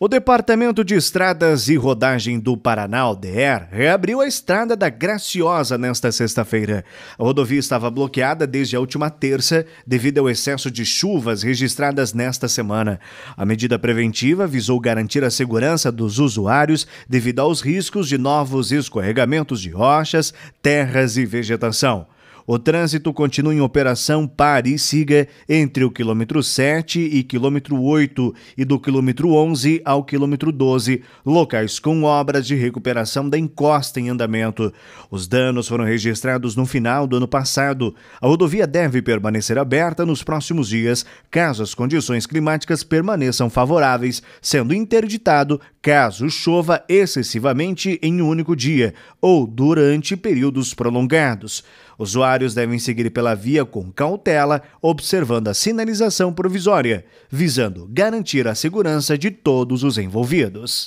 O Departamento de Estradas e Rodagem do Paraná, (DER) reabriu a estrada da Graciosa nesta sexta-feira. A rodovia estava bloqueada desde a última terça devido ao excesso de chuvas registradas nesta semana. A medida preventiva visou garantir a segurança dos usuários devido aos riscos de novos escorregamentos de rochas, terras e vegetação. O trânsito continua em operação pare e siga entre o quilômetro 7 e quilômetro 8 e do quilômetro 11 ao quilômetro 12, locais com obras de recuperação da encosta em andamento. Os danos foram registrados no final do ano passado. A rodovia deve permanecer aberta nos próximos dias, caso as condições climáticas permaneçam favoráveis, sendo interditado caso chova excessivamente em um único dia ou durante períodos prolongados. Usuários devem seguir pela via com cautela, observando a sinalização provisória, visando garantir a segurança de todos os envolvidos.